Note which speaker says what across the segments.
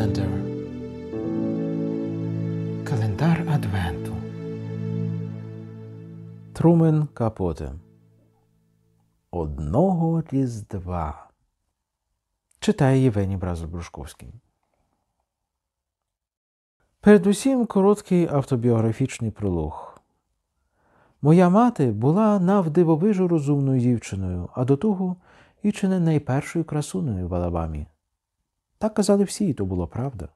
Speaker 1: Calendar Календар Адвенту. Трумен Капоте. Одного різдва. Читає Євгеній Бразо-Брушковський. Передусім короткий автобіографічний пролог. Моя мати була навдивовижу розумною дівчиною, а до того і чи не найпершою красуною в Алабамі. Так казали всі, і то була правда.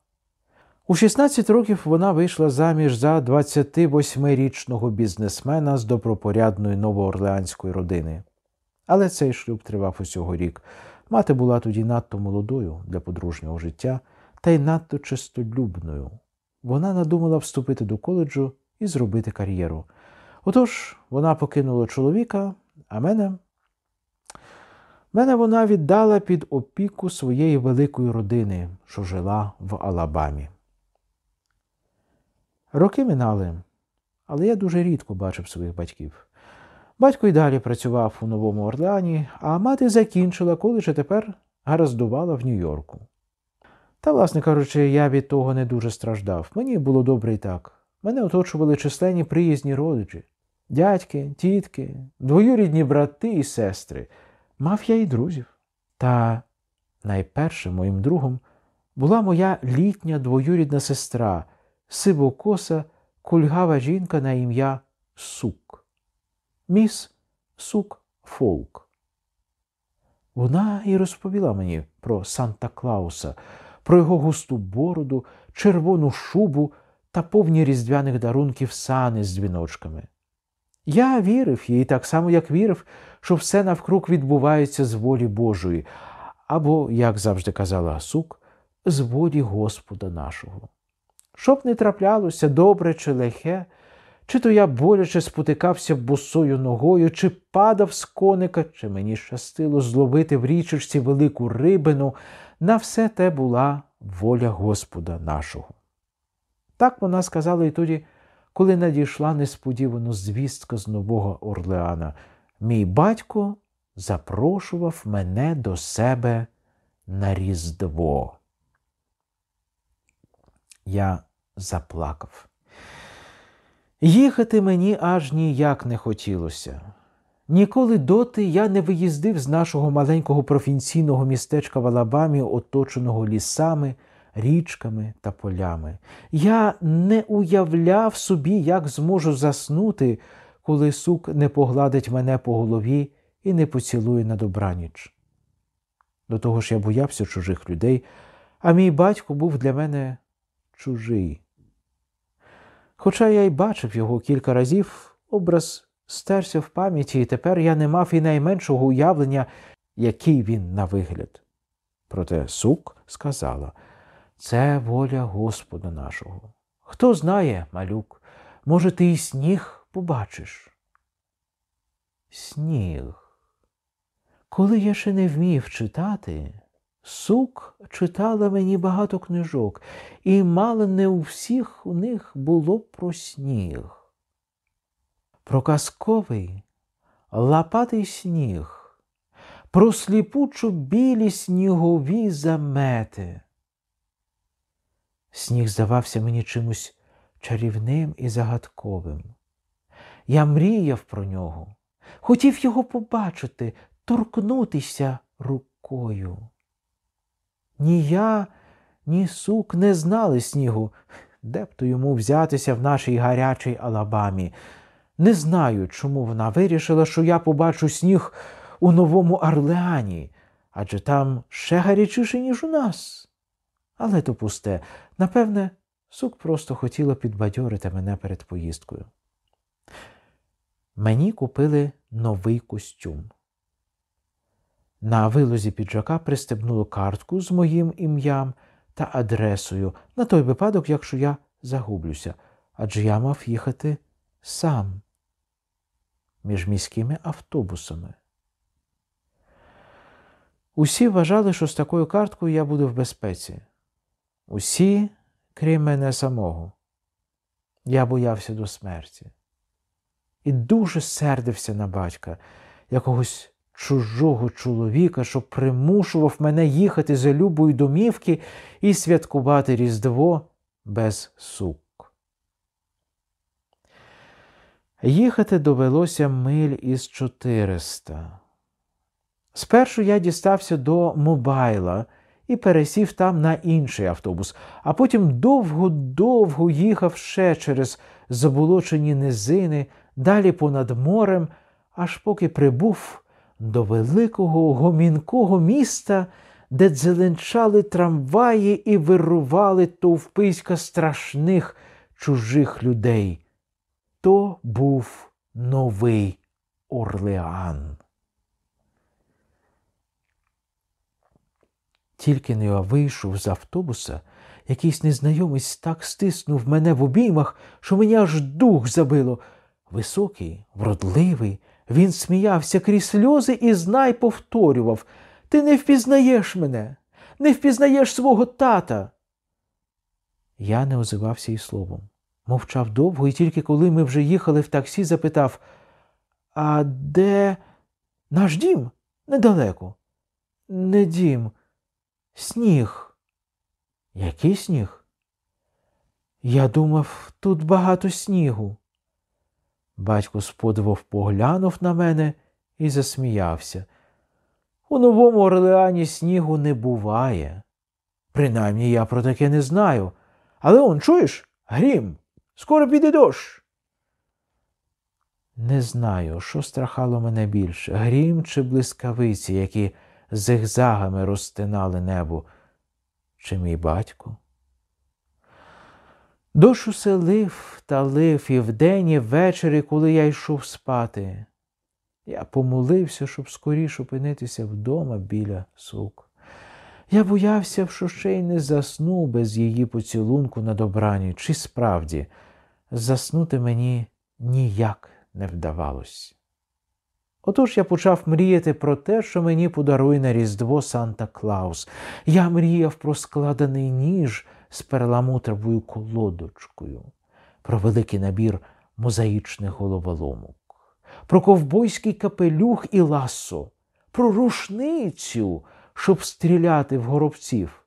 Speaker 1: У 16 років вона вийшла заміж за 28-річного бізнесмена з добропорядної новоорлеанської родини. Але цей шлюб тривав усього рік. Мати була тоді надто молодою для подружнього життя та й надто чистолюбною. Вона надумала вступити до коледжу і зробити кар'єру. Отож, вона покинула чоловіка, а мене Мене вона віддала під опіку своєї великої родини, що жила в Алабамі. Роки минали, але я дуже рідко бачив своїх батьків. Батько й далі працював у Новому Орлеані, а мати закінчила коледж і тепер гараздувала в Нью-Йорку. Та, власне кажучи, я від того не дуже страждав. Мені було добре і так. Мене оточували численні приїзні родичі дядьки, тітки, двоюрідні брати і сестри мав я і друзів. Та найпершим моїм другом була моя літня двоюрідна сестра, сивокоса, кульгава жінка на ім'я Сук. Міс Сук Фолк. Вона і розповіла мені про Санта Клауса, про його густу бороду, червону шубу та повні різдвяних дарунків сани з дзвіночками. Я вірив їй так само, як вірив, що все навкруг відбувається з волі Божої, або, як завжди казала Асук, з волі Господа нашого. Щоб не траплялося добре чи лихе, чи то я боляче спотикався босою ногою, чи падав з коника, чи мені щастило зловити в річечці велику рибину, на все те була воля Господа нашого. Так вона сказала і тоді коли надійшла несподівано звістка з Нового Орлеана, мій батько запрошував мене до себе на Різдво. Я заплакав. Їхати мені аж ніяк не хотілося. Ніколи доти я не виїздив з нашого маленького провінційного містечка в Алабамі, оточеного лісами річками та полями. Я не уявляв собі, як зможу заснути, коли сук не погладить мене по голові і не поцілує на добраніч. До того ж я боявся чужих людей, а мій батько був для мене чужий. Хоча я й бачив його кілька разів, образ стерся в пам'яті, і тепер я не мав і найменшого уявлення, який він на вигляд. Проте сук сказала це воля Господа нашого. Хто знає, малюк, може, ти і сніг побачиш? Сніг. Коли я ще не вмів читати, сук читала мені багато книжок, і мало не у всіх у них було про сніг. Про казковий лапатий сніг, про сліпучу білі снігові замети, Сніг здавався мені чимось чарівним і загадковим. Я мріяв про нього, хотів його побачити, торкнутися рукою. Ні я, ні сук не знали снігу, де б то йому взятися в нашій гарячій Алабамі. Не знаю, чому вона вирішила, що я побачу сніг у новому Орлеані, адже там ще гарячіше, ніж у нас. Але то пусте. Напевне, сук просто хотіла підбадьорити мене перед поїздкою. Мені купили новий костюм. На вилозі піджака пристебнуло картку з моїм ім'ям та адресою на той випадок, якщо я загублюся, адже я мав їхати сам між міськими автобусами. Усі вважали, що з такою карткою я буду в безпеці усі, крім мене самого. Я боявся до смерті і дуже сердився на батька, якогось чужого чоловіка, що примушував мене їхати за любої домівки і святкувати Різдво без сук. Їхати довелося миль із чотириста. Спершу я дістався до Мобайла, і пересів там на інший автобус, а потім довго-довго їхав ще через заболочені низини, далі понад морем, аж поки прибув до великого гомінкого міста, де дзеленчали трамваї і вирували товписька страшних чужих людей. То був новий Орлеан. Тільки не вийшов з автобуса, якийсь незнайомець так стиснув мене в обіймах, що мені аж дух забило. Високий, вродливий, він сміявся крізь сльози і знай повторював Ти не впізнаєш мене, не впізнаєш свого тата. Я не озивався і словом. Мовчав довго, і тільки коли ми вже їхали в таксі, запитав А де наш дім? Недалеко. Не дім. Сніг. Який сніг? Я думав, тут багато снігу. Батько сподивав поглянув на мене і засміявся. У новому Орлеані снігу не буває. Принаймні я про таке не знаю. Але он, чуєш, грім, скоро піде дощ. Не знаю, що страхало мене більше, грім чи блискавиці, які зигзагами розтинали небо. Чи мій батько? Дощ усе лив та лив і вдень, і ввечері, коли я йшов спати. Я помолився, щоб скоріш опинитися вдома біля сук. Я боявся, що ще й не засну без її поцілунку на добрані, чи справді заснути мені ніяк не вдавалось. Отож я почав мріяти про те, що мені подарує на Різдво Санта Клаус. Я мріяв про складений ніж з перламутровою колодочкою, про великий набір мозаїчних головоломок, про ковбойський капелюх і ласо, про рушницю, щоб стріляти в горобців.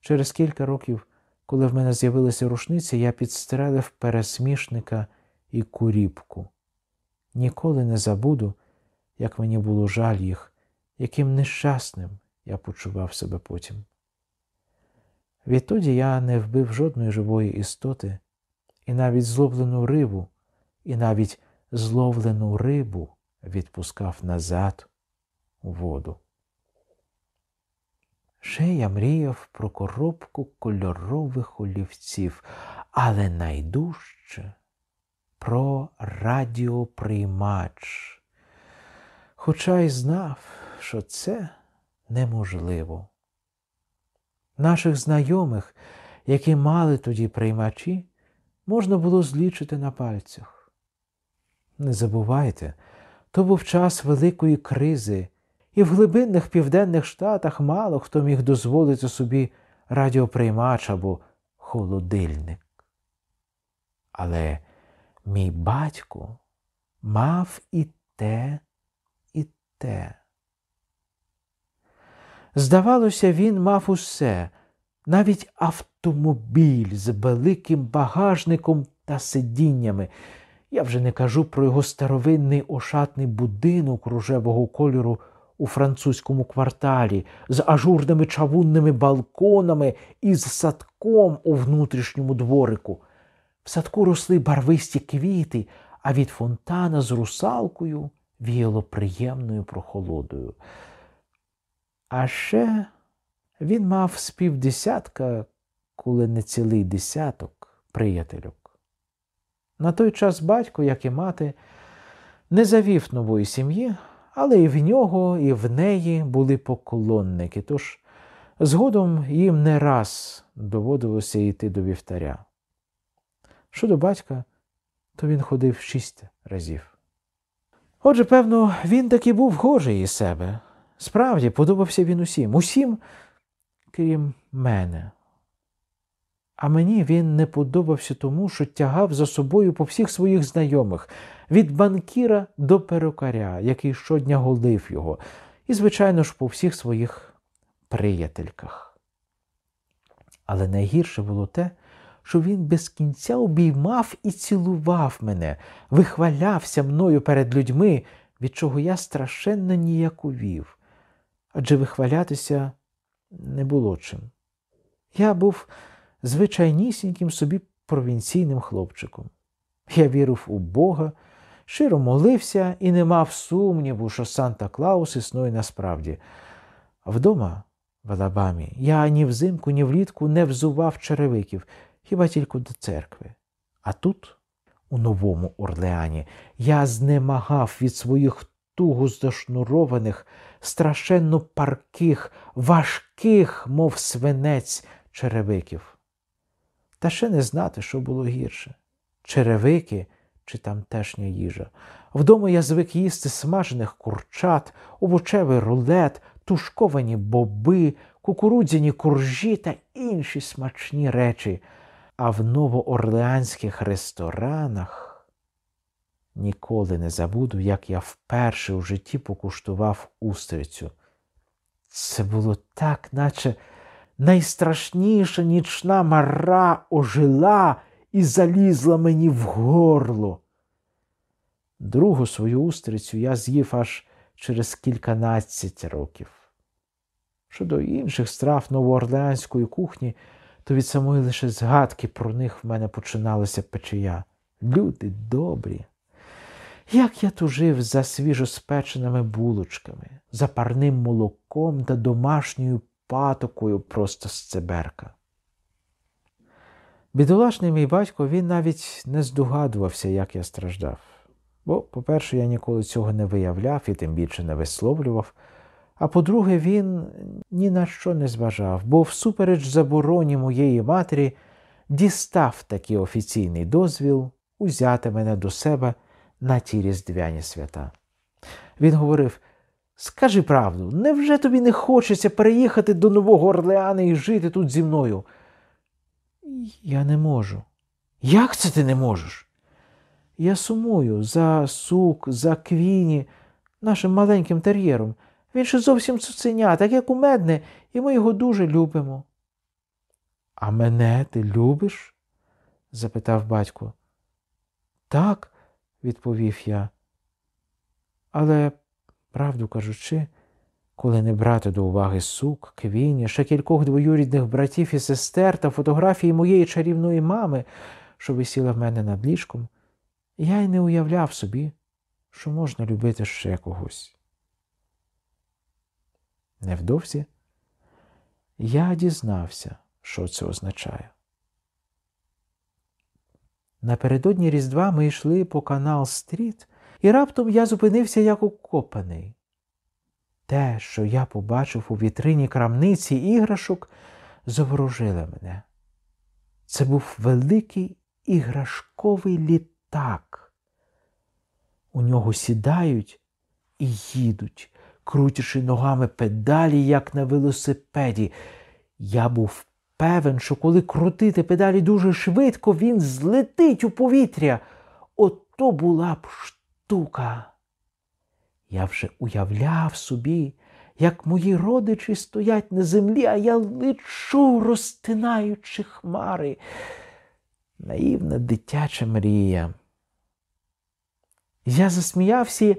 Speaker 1: Через кілька років, коли в мене з'явилася рушниця, я підстрелив пересмішника і куріпку. Ніколи не забуду, як мені було жаль їх, яким нещасним я почував себе потім. Відтоді я не вбив жодної живої істоти, і навіть зловлену рибу, і навіть зловлену рибу відпускав назад у воду. Ще я мріяв про коробку кольорових олівців, але найдужче про радіоприймач, хоча й знав, що це неможливо. Наших знайомих, які мали тоді приймачі, можна було злічити на пальцях. Не забувайте, то був час великої кризи, і в глибинних південних штатах мало хто міг дозволити собі радіоприймач або холодильник. Але Мій батько мав і те, і те. Здавалося, він мав усе, навіть автомобіль з великим багажником та сидіннями. Я вже не кажу про його старовинний ошатний будинок рожевого кольору у французькому кварталі, з ажурними чавунними балконами і з садком у внутрішньому дворику. В садку росли барвисті квіти, а від фонтана з русалкою віяло приємною прохолодою. А ще він мав з півдесятка, коли не цілий десяток приятельок. На той час батько, як і мати, не завів нової сім'ї, але і в нього, і в неї були поклонники, тож згодом їм не раз доводилося йти до вівтаря. Щодо батька, то він ходив шість разів. Отже, певно, він таки був гожий із себе. Справді, подобався він усім, усім, крім мене. А мені він не подобався тому, що тягав за собою по всіх своїх знайомих, від банкіра до перукаря, який щодня голив його, і, звичайно ж, по всіх своїх приятельках. Але найгірше було те, що він без кінця обіймав і цілував мене, вихвалявся мною перед людьми, від чого я страшенно ніяковів, адже вихвалятися не було чим. Я був звичайнісіньким собі провінційним хлопчиком. Я вірив у Бога, щиро молився і не мав сумніву, що Санта Клаус існує насправді. Вдома, в Алабамі, я ні взимку, ні влітку не взував черевиків хіба тільки до церкви. А тут, у Новому Орлеані, я знемагав від своїх туго здошнурованих, страшенно парких, важких, мов свинець, черевиків. Та ще не знати, що було гірше черевики чи тамтешня їжа. Вдома я звик їсти смажених курчат, овочевий рулет, тушковані боби, кукурудзяні куржі та інші смачні речі а в новоорлеанських ресторанах ніколи не забуду, як я вперше у житті покуштував устрицю. Це було так, наче найстрашніша нічна мара ожила і залізла мені в горло. Другу свою устрицю я з'їв аж через кільканадцять років. Щодо інших страв новоорлеанської кухні, то від самої лише згадки про них в мене починалася печія. Люди добрі. Як я тужив за свіжоспеченими булочками, за парним молоком та домашньою патокою просто з цеберка. Бідолашний мій батько він навіть не здогадувався, як я страждав. Бо, по-перше, я ніколи цього не виявляв і тим більше не висловлював. А по-друге, він ні на що не зважав, бо, всупереч забороні моєї матері, дістав такий офіційний дозвіл узяти мене до себе на ті різдвяні свята. Він говорив: Скажи правду, невже тобі не хочеться переїхати до Нового Орлеана і жити тут зі мною? Я не можу. Як це ти не можеш? Я сумую за сук, за квіні, нашим маленьким тер'єром. Він ще зовсім цуценя, так як кумедне, і ми його дуже любимо. А мене ти любиш? запитав батько. Так, відповів я. Але, правду кажучи, коли не брати до уваги сук, квіні, ще кількох двоюрідних братів і сестер та фотографії моєї чарівної мами, що висіла в мене над ліжком, я й не уявляв собі, що можна любити ще когось. Невдовзі я дізнався, що це означає. Напередодні Різдва ми йшли по канал Стріт, і раптом я зупинився як укопаний. Те, що я побачив у вітрині крамниці іграшок, заворожило мене. Це був великий іграшковий літак. У нього сідають і їдуть крутячи ногами педалі, як на велосипеді. Я був певен, що коли крутити педалі дуже швидко, він злетить у повітря. Ото була б штука. Я вже уявляв собі, як мої родичі стоять на землі, а я лечу, розтинаючи хмари. Наївна дитяча мрія. Я засміявся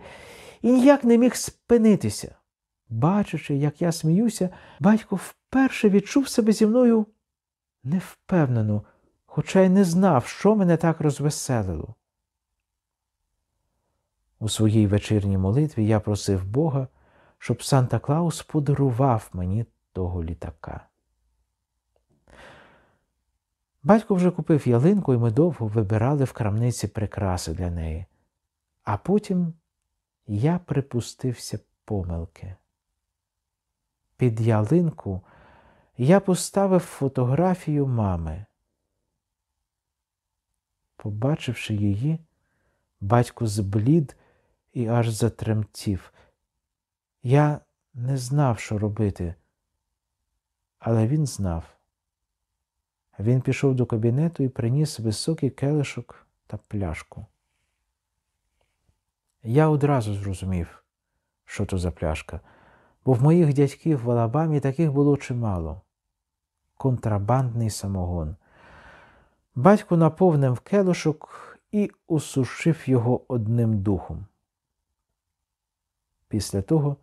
Speaker 1: і ніяк не міг спинитися. Бачачи, як я сміюся, батько вперше відчув себе зі мною невпевнено, хоча й не знав, що мене так розвеселило. У своїй вечірній молитві я просив Бога, щоб Санта Клаус подарував мені того літака. Батько вже купив ялинку, і ми довго вибирали в крамниці прикраси для неї, а потім я припустився помилки. Під ялинку я поставив фотографію мами. Побачивши її, батько зблід і аж затремтів. Я не знав, що робити, але він знав. Він пішов до кабінету і приніс високий келишок та пляшку. Я одразу зрозумів, що то за пляшка, бо в моїх дядьків в Алабамі таких було чимало. Контрабандний самогон. Батько наповнив келушок і осушив його одним духом. Після того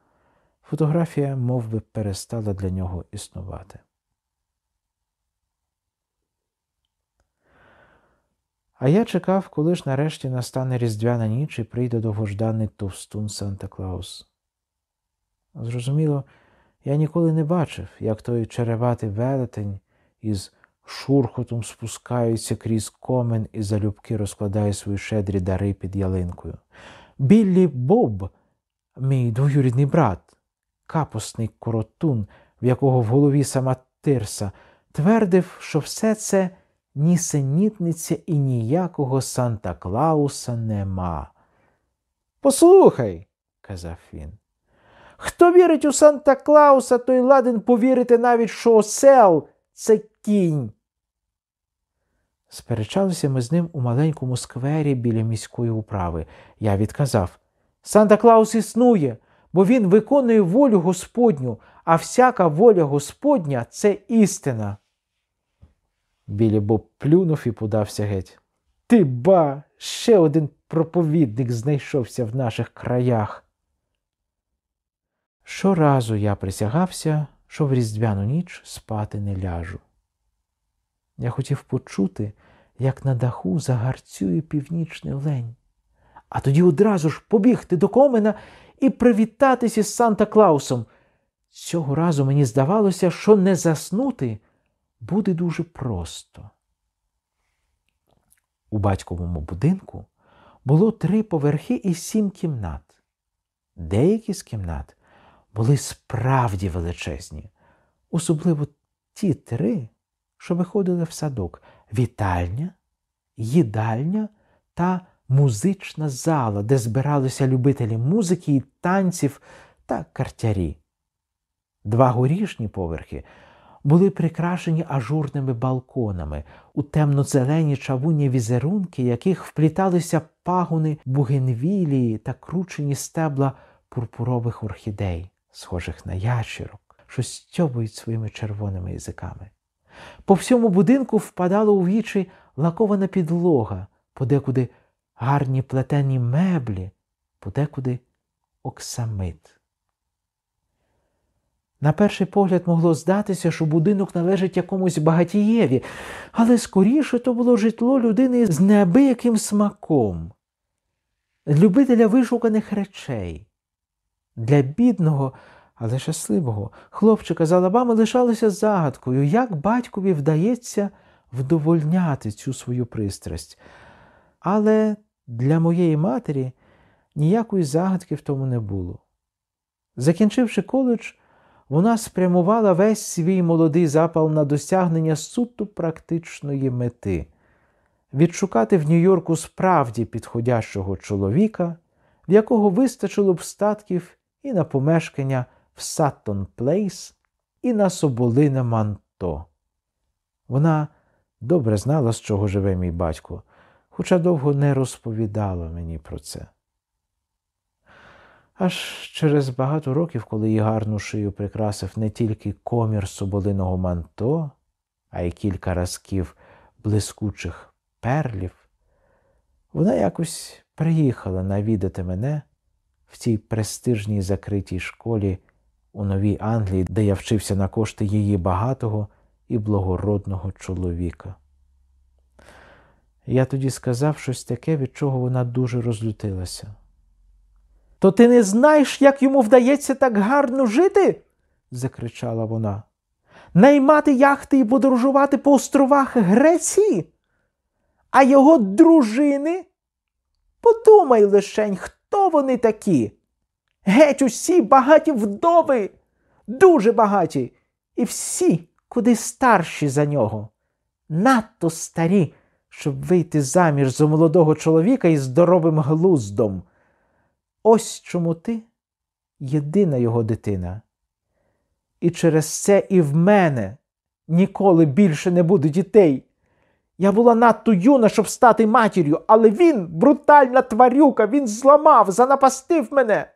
Speaker 1: фотографія мов би, перестала для нього існувати. А я чекав, коли ж нарешті настане різдвяна ніч і прийде довгожданий товстун Санта Клаус. Зрозуміло, я ніколи не бачив, як той череватий велетень із шурхотом спускається крізь комен і залюбки розкладає свої шедрі дари під ялинкою. Біллі Боб, мій двоюрідний брат, капусний коротун, в якого в голові сама тирса, твердив, що все це нісенітниця і ніякого Санта Клауса нема. Послухай, казав він. Хто вірить у Санта Клауса, той ладен повірити навіть, що осел це кінь. Сперечалися ми з ним у маленькому сквері біля міської управи. Я відказав Санта Клаус існує, бо він виконує волю Господню, а всяка воля Господня це істина. Білі Боб плюнув і подався геть. Ти ба, ще один проповідник знайшовся в наших краях. Щоразу я присягався, що в різдвяну ніч спати не ляжу. Я хотів почути, як на даху загарцює північний лень, а тоді одразу ж побігти до комена і привітатися з Санта Клаусом. Цього разу мені здавалося, що не заснути буде дуже просто. У батьковому будинку було три поверхи і сім кімнат. Деякі з кімнат були справді величезні, особливо ті три, що виходили в садок: вітальня, їдальня та музична зала, де збиралися любителі музики і танців та картярі. Два горішні поверхи були прикрашені ажурними балконами у темно-зелені чавунні візерунки, яких впліталися пагуни бугенвілії та кручені стебла пурпурових орхідей, схожих на ящерок, що стьобують своїми червоними язиками. По всьому будинку впадала у вічі лакована підлога, подекуди гарні плетені меблі, подекуди оксамит. На перший погляд могло здатися, що будинок належить якомусь багатієві, але скоріше то було житло людини з неабияким смаком, любителя вишуканих речей. Для бідного, але щасливого хлопчика з Алабами лишалося загадкою, як батькові вдається вдовольняти цю свою пристрасть. Але для моєї матері ніякої загадки в тому не було. Закінчивши коледж, вона спрямувала весь свій молодий запал на досягнення суто практичної мети відшукати в Нью-Йорку справді підходящого чоловіка, в якого вистачило б статків і на помешкання в Саттон Плейс, і на Соболине Манто. Вона добре знала, з чого живе мій батько, хоча довго не розповідала мені про це. Аж через багато років, коли її гарну шию прикрасив не тільки комір соболиного манто, а й кілька разків блискучих перлів, вона якось приїхала навідати мене в цій престижній закритій школі у Новій Англії, де я вчився на кошти її багатого і благородного чоловіка. Я тоді сказав щось таке, від чого вона дуже розлютилася. То ти не знаєш, як йому вдається так гарно жити? закричала вона. Наймати яхти і подорожувати по островах Греції, а його дружини? Подумай лишень, хто вони такі? Геть усі багаті вдови, дуже багаті, і всі куди старші за нього, надто старі, щоб вийти заміж за молодого чоловіка із здоровим глуздом. Ось чому ти єдина його дитина. І через це і в мене ніколи більше не буде дітей. Я була надто юна, щоб стати матір'ю, але він, брутальна тварюка, він зламав, занапастив мене.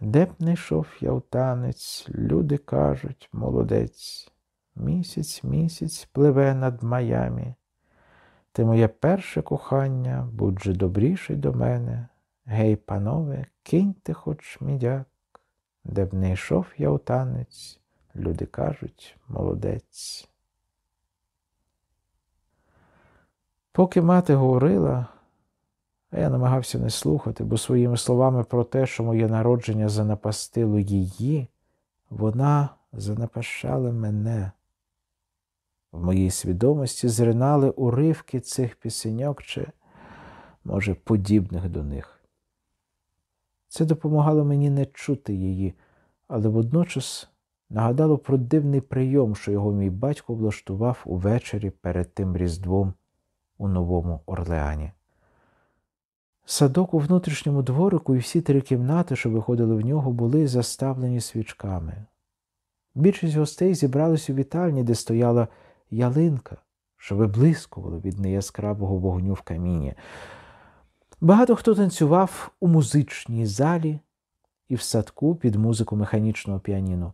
Speaker 1: Де б не йшов я в танець, люди кажуть, молодець, місяць місяць пливе над Майами. Ти моє перше кохання, будь же добріший до мене. Гей, панове, киньте хоч мідяк, де б не йшов я у танець, люди кажуть, молодець. Поки мати говорила, а я намагався не слухати, бо своїми словами про те, що моє народження занапастило її, вона занапащала мене. В моїй свідомості зринали уривки цих пісеньок чи, може, подібних до них. Це допомагало мені не чути її, але водночас нагадало про дивний прийом, що його мій батько влаштував увечері перед тим Різдвом у Новому Орлеані. Садок у внутрішньому дворику і всі три кімнати, що виходили в нього, були заставлені свічками. Більшість гостей зібрались у вітальні, де стояла ялинка, що виблискувала від неяскравого вогню в каміні. Багато хто танцював у музичній залі і в садку під музику механічного піаніно.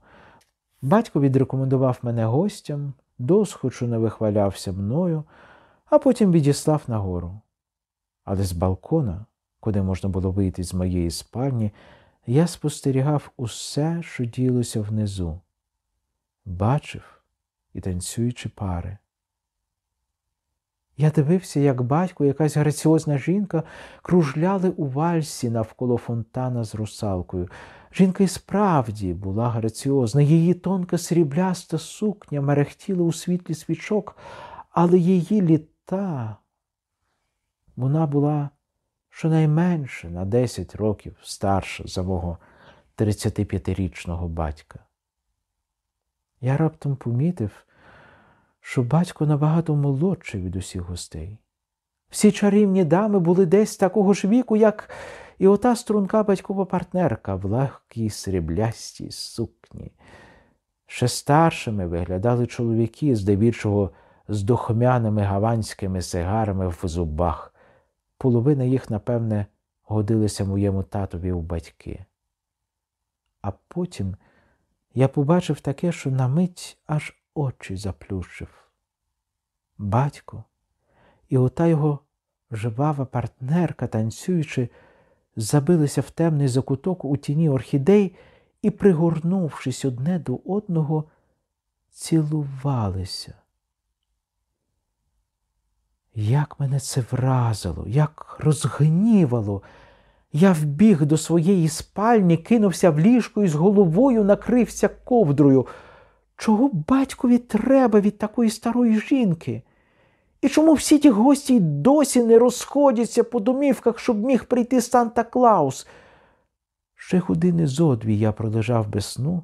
Speaker 1: Батько відрекомендував мене гостям, досхочу не вихвалявся мною, а потім відіслав нагору. Але з балкона, куди можна було вийти з моєї спальні, я спостерігав усе, що ділося внизу, бачив і танцюючи пари. Я дивився, як батько, якась граціозна жінка кружляли у вальсі навколо фонтана з русалкою. Жінка і справді була граціозна, її тонка срібляста сукня мерехтіла у світлі свічок, але її літа вона була щонайменше на 10 років старша за мого 35-річного батька. Я раптом помітив що батько набагато молодший від усіх гостей. Всі чарівні дами були десь такого ж віку, як і ота струнка батькова партнерка в легкій сріблястій сукні. Ще старшими виглядали чоловіки, здебільшого з духмяними гаванськими сигарами в зубах. Половина їх, напевне, годилися моєму татові у батьки. А потім я побачив таке, що на мить аж очі заплющив. Батько і ота його жвава партнерка, танцюючи, забилися в темний закуток у тіні орхідей і, пригорнувшись одне до одного, цілувалися. Як мене це вразило, як розгнівало, я вбіг до своєї спальні, кинувся в ліжко і з головою накрився ковдрою. Чого батькові треба від такої старої жінки? І чому всі ті гості й досі не розходяться по домівках, щоб міг прийти Санта Клаус? Ще години зодві я пролежав без сну,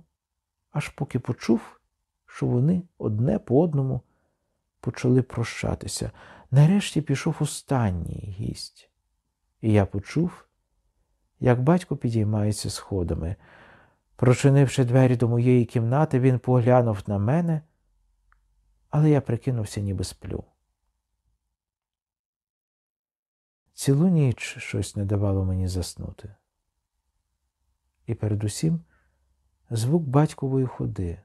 Speaker 1: аж поки почув, що вони одне по одному почали прощатися. Нарешті пішов останній гість, і я почув, як батько підіймається сходами. Прочинивши двері до моєї кімнати, він поглянув на мене, але я прикинувся, ніби сплю. Цілу ніч щось не давало мені заснути. І передусім звук батькової ходи.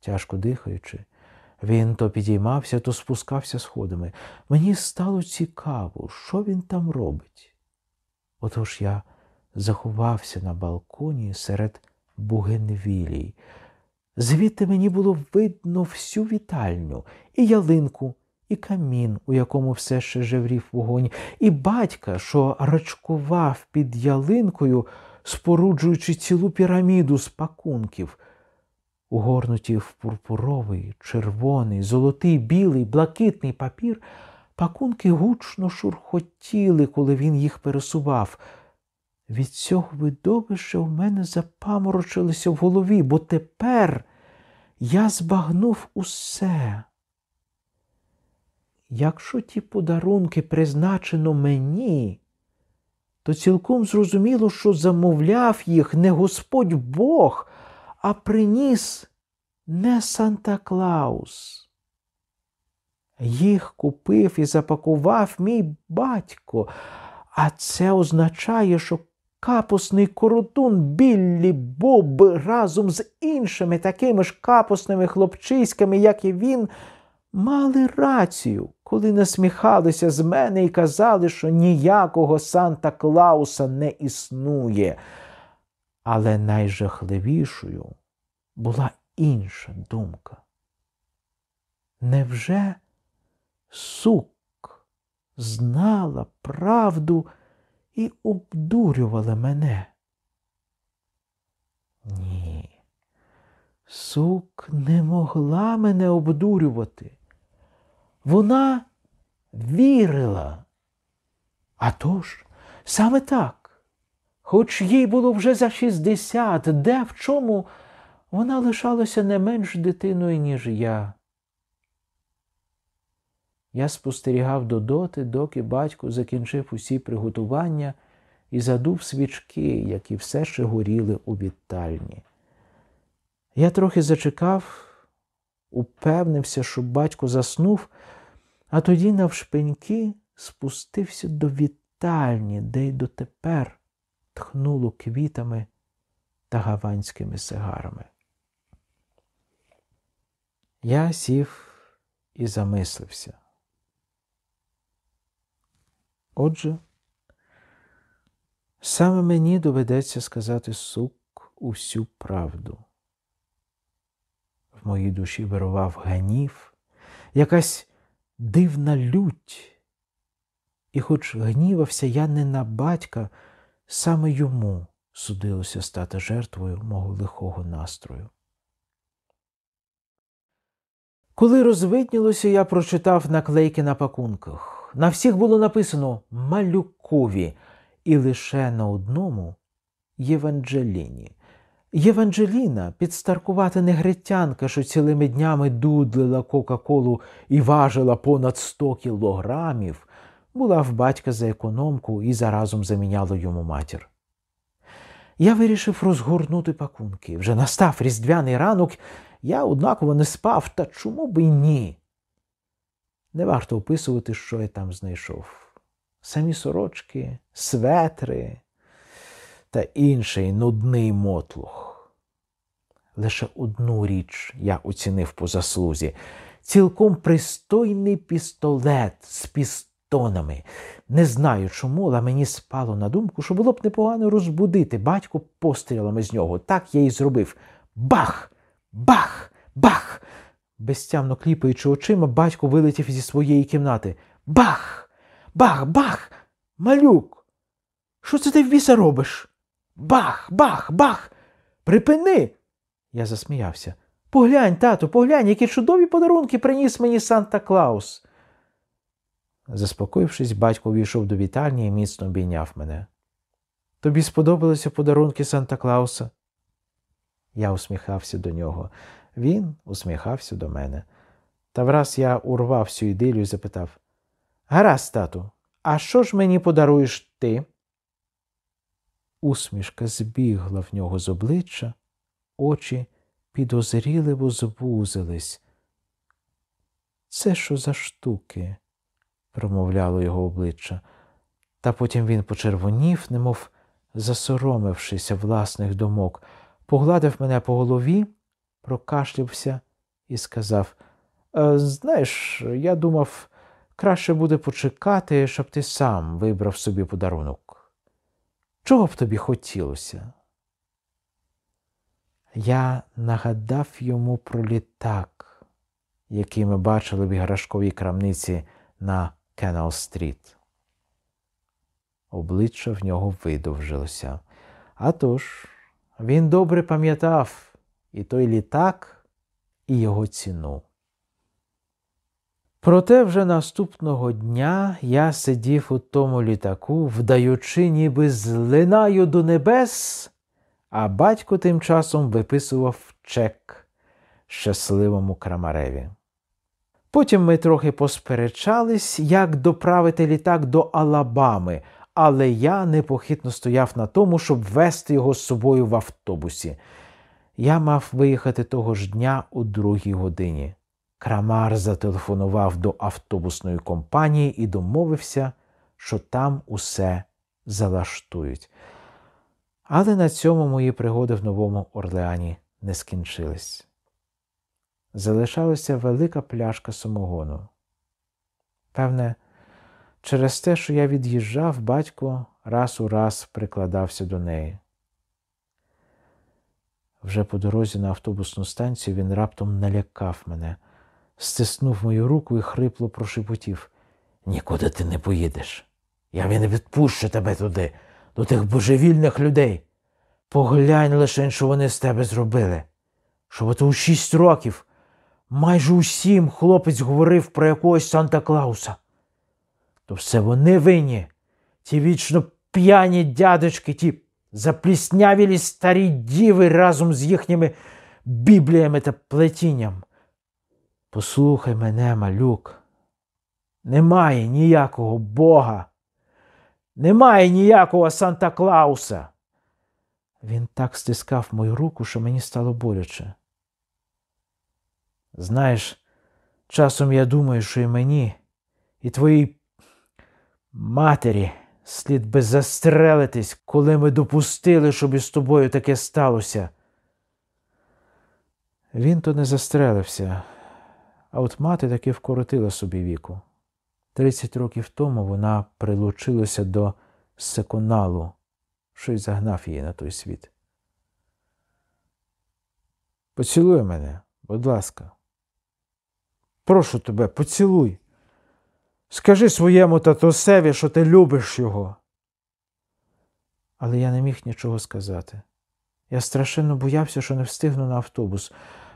Speaker 1: Тяжко дихаючи, він то підіймався, то спускався сходами. Мені стало цікаво, що він там робить. Отож я заховався на балконі серед бугенвілій. Звідти мені було видно всю вітальню, і ялинку, і камін, у якому все ще жеврів вогонь, і батька, що рачкував під ялинкою, споруджуючи цілу піраміду з пакунків. Угорнуті в пурпуровий, червоний, золотий, білий, блакитний папір, пакунки гучно шурхотіли, коли він їх пересував. Від цього видовища в мене запаморочилося в голові, бо тепер я збагнув усе. Якщо ті подарунки призначено мені, то цілком зрозуміло, що замовляв їх не Господь Бог, а приніс не Санта Клаус. Їх купив і запакував мій батько, а це означає, що Капусний коротун Біллі Боб разом з іншими такими ж капусними хлопчиськами, як і він, мали рацію, коли насміхалися з мене і казали, що ніякого Санта Клауса не існує. Але найжахливішою була інша думка. Невже сук знала правду? і обдурювали мене. Ні, сук не могла мене обдурювати. Вона вірила. А тож, саме так, хоч їй було вже за шістдесят, де в чому вона лишалася не менш дитиною, ніж я. Я спостерігав додоти, доки батько закінчив усі приготування і задув свічки, які все ще горіли у вітальні. Я трохи зачекав, упевнився, що батько заснув, а тоді навшпиньки спустився до вітальні, де й дотепер тхнуло квітами та гаванськими сигарами. Я сів і замислився. Отже, саме мені доведеться сказати сук усю правду. В моїй душі вирував гнів, якась дивна лють, і хоч гнівався я не на батька, саме йому судилося стати жертвою мого лихого настрою. Коли розвиднілося, я прочитав наклейки на пакунках на всіх було написано малюкові, і лише на одному Єванджеліні. Єванджеліна, підстаркувата негритянка, що цілими днями дудлила Кока-Колу і важила понад 100 кілограмів, була в батька за економку і заразом заміняла йому матір. Я вирішив розгорнути пакунки. Вже настав різдвяний ранок, я однаково не спав, та чому б і ні? Не варто описувати, що я там знайшов. Самі сорочки, светри та інший нудний мотлух. Лише одну річ я оцінив по заслузі. Цілком пристойний пістолет з пістонами. Не знаю чому, але мені спало на думку, що було б непогано розбудити батько пострілами з нього. Так я і зробив. Бах! Бах! Бах! Безтямно кліпаючи очима, батько вилетів зі своєї кімнати. Бах! Бах, бах! Малюк! Що це ти в біса робиш? Бах, бах, бах! Припини! Я засміявся. Поглянь, тату, поглянь, які чудові подарунки приніс мені Санта Клаус. Заспокоївшись, батько війшов до вітальні і міцно обійняв мене. Тобі сподобалися подарунки Санта Клауса? Я усміхався до нього. Він усміхався до мене. Та враз я урвав всю ідилю і запитав Гаразд, тату, а що ж мені подаруєш ти? Усмішка збігла в нього з обличчя, очі підозріливо звузились. Це що за штуки? промовляло його обличчя, та потім він почервонів, немов засоромившися власних думок, погладив мене по голові прокашлявся і сказав: «Е, Знаєш, я думав, краще буде почекати, щоб ти сам вибрав собі подарунок. Чого б тобі хотілося? Я нагадав йому про літак, який ми бачили в іграшковій крамниці на Кеннел Стріт. Обличчя в нього видовжилося. А тож, він добре пам'ятав і той літак, і його ціну. Проте вже наступного дня я сидів у тому літаку, вдаючи, ніби злинаю до небес, а батько тим часом виписував чек щасливому крамареві. Потім ми трохи посперечались, як доправити літак до Алабами, але я непохитно стояв на тому, щоб вести його з собою в автобусі. Я мав виїхати того ж дня у другій годині. Крамар зателефонував до автобусної компанії і домовився, що там усе залаштують. Але на цьому мої пригоди в Новому Орлеані не скінчились. Залишалася велика пляшка самогону. Певне, через те, що я від'їжджав, батько раз у раз прикладався до неї. Вже по дорозі на автобусну станцію він раптом налякав мене, стиснув мою руку і хрипло прошепотів: Нікуди ти не поїдеш. Я не відпущу тебе туди, до тих божевільних людей. Поглянь лише, що вони з тебе зробили. Що ото у шість років, майже усім хлопець говорив про якогось Санта Клауса. То все вони винні, ті вічно п'яні дядечки, ті Запліснявілі старі діви разом з їхніми бібліями та плетінням. Послухай мене, малюк, немає ніякого Бога, немає ніякого Санта Клауса. Він так стискав мою руку, що мені стало боляче. Знаєш, часом я думаю, що і мені, і твоїй матері. Слід би застрелитись, коли ми допустили, щоб із тобою таке сталося. Він то не застрелився, а от мати таки вкоротила собі віку. Тридцять років тому вона прилучилася до секоналу, що й загнав її на той світ. Поцілуй мене, будь ласка, прошу тебе, поцілуй. Скажи своєму татусеві, що ти любиш його. Але я не міг нічого сказати. Я страшенно боявся, що не встигну на автобус,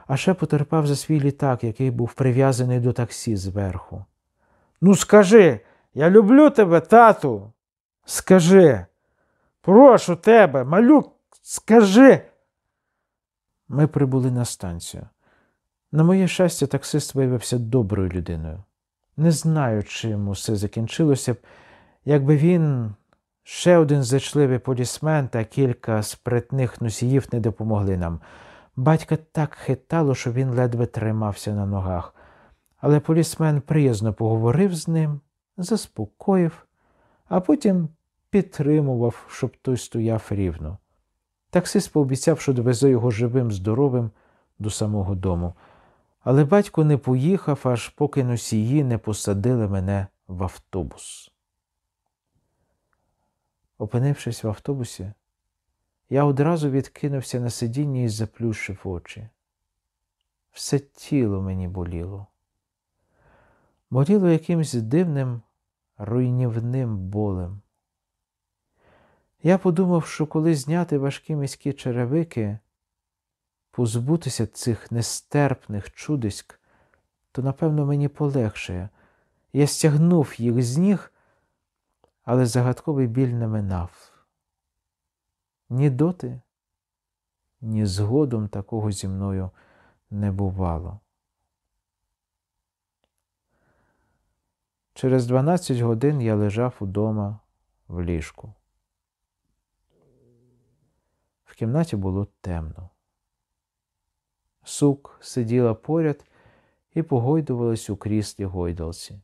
Speaker 1: а ще потерпав за свій літак, який був прив'язаний до таксі зверху. Ну, скажи, я люблю тебе, тату. Скажи, прошу тебе, малюк, скажи. Ми прибули на станцію. На моє щастя, таксист виявився доброю людиною. Не знаю, чим усе закінчилося б, якби він ще один зачливий полісмен та кілька спритних носіїв не допомогли нам. Батька так хитало, що він ледве тримався на ногах. Але полісмен приязно поговорив з ним, заспокоїв, а потім підтримував, щоб той стояв рівно. Таксист пообіцяв, що довезе його живим, здоровим до самого дому. Але батько не поїхав, аж поки носії не посадили мене в автобус. Опинившись в автобусі, я одразу відкинувся на сидіння і заплющив очі. Все тіло мені боліло. Боліло якимсь дивним, руйнівним болем. Я подумав, що коли зняти важкі міські черевики, позбутися цих нестерпних чудиськ, то, напевно, мені полегшає. Я стягнув їх з ніг, але загадковий біль не минав. Ні доти, ні згодом такого зі мною не бувало. Через 12 годин я лежав удома в ліжку. В кімнаті було темно сук сиділа поряд і погойдувалась у кріслі гойдалці.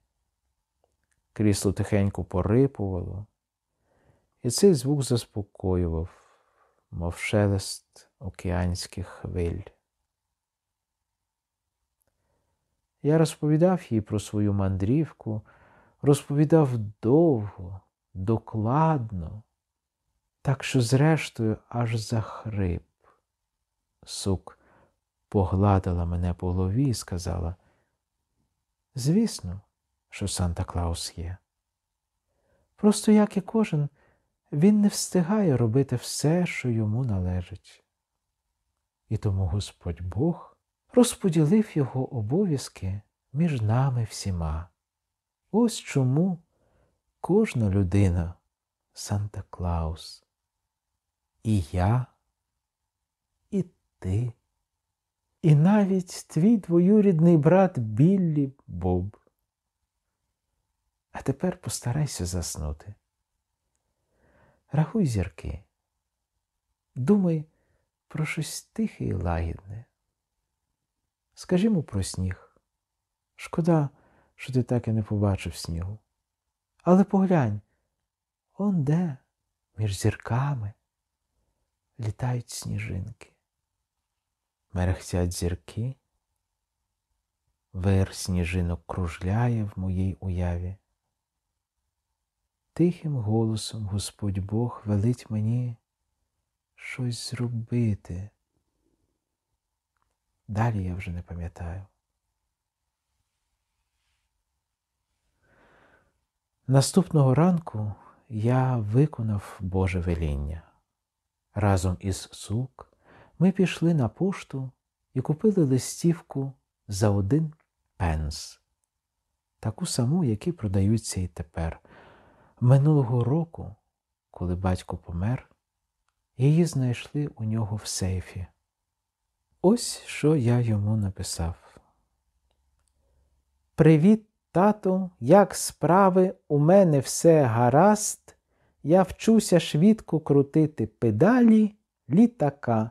Speaker 1: Крісло тихенько порипувало, і цей звук заспокоював, мов шелест океанських хвиль. Я розповідав їй про свою мандрівку, розповідав довго, докладно, так що, зрештою, аж захрип. Сук погладила мене по голові і сказала, звісно, що Санта Клаус є. Просто, як і кожен, він не встигає робити все, що йому належить. І тому Господь Бог розподілив його обов'язки між нами всіма. Ось чому кожна людина Санта Клаус. І я, і ти і навіть твій двоюрідний брат Біллі Боб. А тепер постарайся заснути. Рахуй зірки, думай про щось тихе і лагідне. Скажімо про сніг. Шкода, що ти так і не побачив снігу. Але поглянь, он де, між зірками літають сніжинки мерехтять зірки, вир сніжинок кружляє в моїй уяві. Тихим голосом Господь Бог велить мені щось зробити. Далі я вже не пам'ятаю. Наступного ранку я виконав Боже веління разом із сук ми пішли на пошту і купили листівку за один пенс, таку саму, які продаються і тепер. Минулого року, коли батько помер, її знайшли у нього в сейфі. Ось що я йому написав. Привіт, тату, як справи, у мене все гаразд, я вчуся швидко крутити педалі літака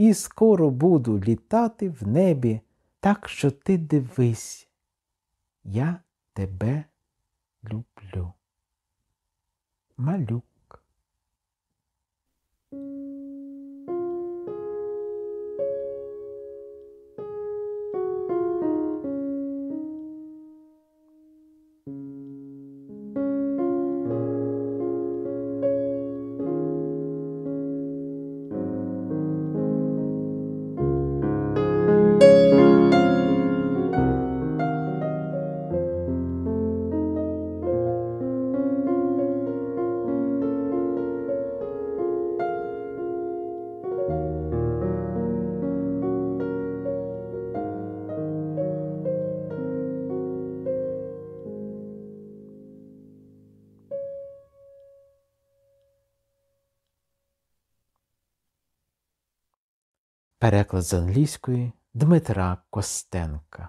Speaker 1: і скоро буду літати в небі, так що ти дивись, я тебе люблю. Малюк. Переклад з англійської Дмитра Костенка.